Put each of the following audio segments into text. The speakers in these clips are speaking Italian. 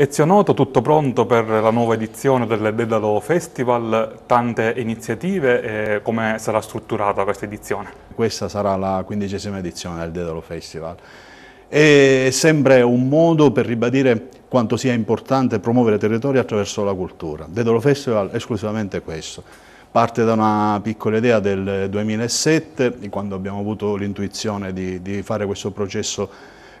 Ezio Noto, tutto pronto per la nuova edizione del Dedalo Festival, tante iniziative e eh, come sarà strutturata questa edizione? Questa sarà la quindicesima edizione del Dedalo Festival. È sempre un modo per ribadire quanto sia importante promuovere territori attraverso la cultura. Dedalo Festival è esclusivamente questo. Parte da una piccola idea del 2007, quando abbiamo avuto l'intuizione di, di, fare questo processo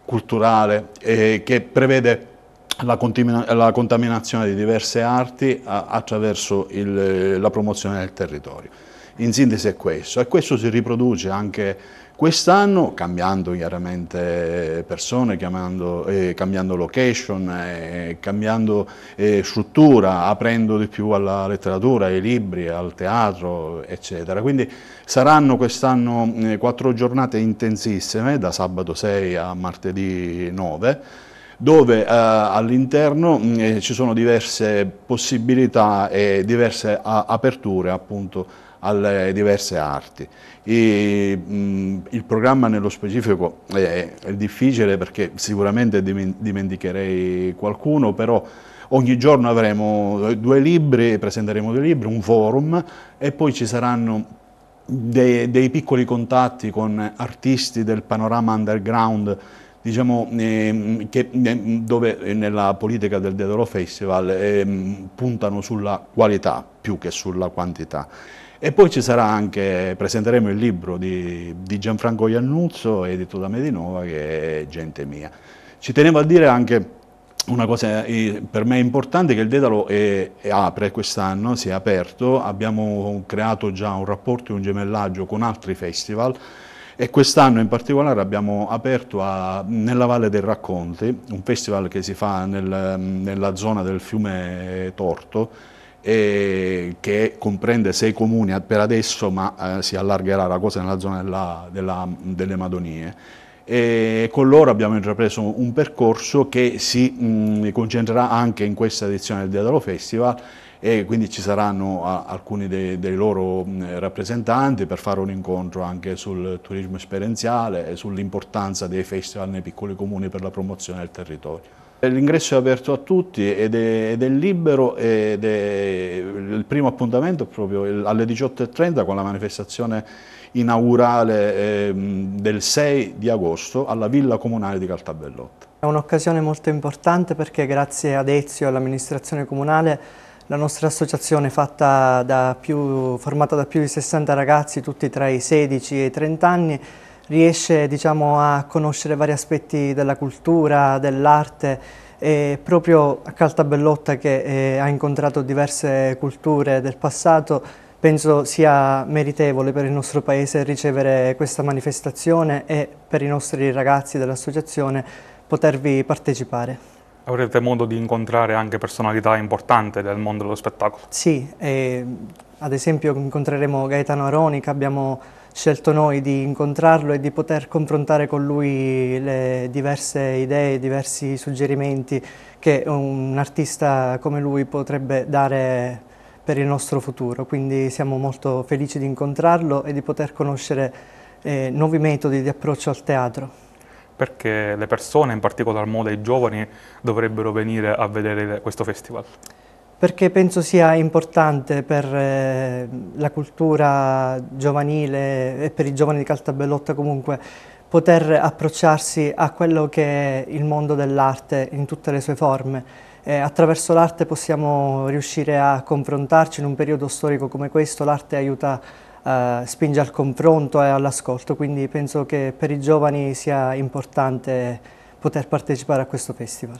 culturale eh, che prevede la, la contaminazione di diverse arti attraverso il, la promozione del territorio. In sintesi è questo, e questo si riproduce anche quest'anno, cambiando chiaramente persone, cambiando, eh, cambiando location, eh, cambiando eh, struttura, aprendo di più alla letteratura, ai libri, al teatro, eccetera. Quindi saranno quest'anno eh, quattro giornate intensissime, da sabato 6 a martedì 9, dove eh, all'interno mm, eh, ci sono diverse possibilità e diverse aperture appunto alle diverse arti. E, mh, mm, il programma nello specifico è, è difficile perché sicuramente dimenticherei qualcuno, però ogni giorno avremo due libri, presenteremo due libri, un forum e poi ci saranno dei, dei piccoli contatti con artisti del panorama underground diciamo, ehm, che, ehm, dove eh, nella politica del Dedoro Festival ehm, puntano sulla qualità più che sulla quantità. E poi ci sarà anche, presenteremo il libro di, di Gianfranco Iannuzzo, edito da Medinova, che è Gente Mia. Ci tenevo a dire anche una cosa eh, per me importante che il Dedalo è, eh, è apre quest'anno, si è aperto, abbiamo creato già un rapporto un gemellaggio con altri festival, e quest'anno in particolare abbiamo aperto a, nella Valle dei Racconti, un festival che si fa nel, nella zona del fiume Torto, che comprende sei comuni per adesso, ma eh, si allargherà la cosa nella zona della, della, delle Madonie. E con loro abbiamo intrapreso un percorso che si mh, mm, concentrerà anche in questa edizione del Diadalo Festival e quindi ci saranno alcuni dei, dei, loro rappresentanti per fare un incontro anche sul turismo esperienziale e sull'importanza dei festival nei piccoli comuni per la promozione del territorio. L'ingresso è aperto a tutti ed è, ed è libero ed è il primo appuntamento è proprio alle 18.30 con la manifestazione inaugurale ehm, del 6 di agosto alla Villa Comunale di Caltabellotta. È un'occasione molto importante perché grazie ad Ezio e all'amministrazione comunale la nostra associazione è da più, formata da più di 60 ragazzi, tutti tra i 16 e i 30 anni, riesce diciamo, a conoscere vari aspetti della cultura, dell'arte e proprio a Caltabellotta che eh, ha incontrato diverse culture del passato penso sia meritevole per il nostro paese ricevere questa manifestazione e per i nostri ragazzi dell'associazione potervi partecipare. Avrete modo di incontrare anche personalità importanti del mondo dello spettacolo? Sì, eh, ad esempio incontreremo Gaetano Aroni che abbiamo scelto noi di incontrarlo e di poter confrontare con lui le diverse idee, diversi suggerimenti che un artista come lui potrebbe dare per il nostro futuro. Quindi siamo molto felici di incontrarlo e di poter conoscere eh, nuovi metodi di approccio al teatro perché le persone, in particolar modo i giovani, dovrebbero venire a vedere questo festival? Perché penso sia importante per eh, la cultura giovanile e per i giovani di Caltabellotta comunque poter approcciarsi a quello che è il mondo dell'arte in tutte le sue forme. attraverso l'arte possiamo riuscire a confrontarci in un periodo storico come questo, l'arte aiuta eh, spinge al confronto e all'ascolto, quindi penso che per i giovani sia importante poter partecipare a questo festival.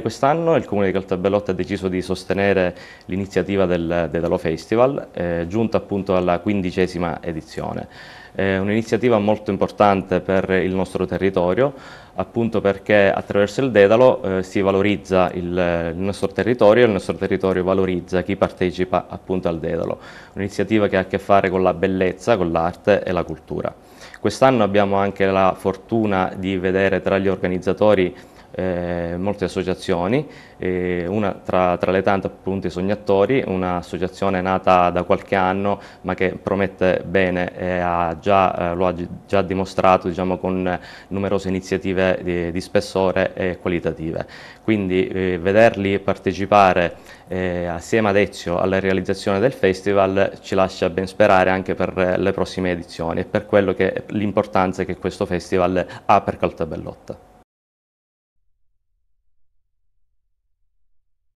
Quest'anno il Comune di Caltabellotta ha deciso di sostenere l'iniziativa del Dedalo Festival, eh, giunta appunto alla quindicesima edizione. È un'iniziativa molto importante per il nostro territorio, appunto perché attraverso il Dedalo eh, si valorizza il, il, nostro territorio e il nostro territorio valorizza chi partecipa appunto al Dedalo. Un'iniziativa che ha a che fare con la bellezza, con l'arte e la cultura. Quest'anno abbiamo anche la fortuna di vedere tra gli organizzatori eh, molte associazioni, eh, una tra, tra, le tante appunto i Sognatori, un'associazione nata da qualche anno ma che promette bene e ha già, eh, lo ha già dimostrato diciamo, con numerose iniziative di, di spessore e qualitative. Quindi eh, vederli partecipare eh, assieme ad Ezio alla realizzazione del festival ci lascia ben sperare anche per le prossime edizioni e per quello che l'importanza che questo festival ha per Caltabellotta.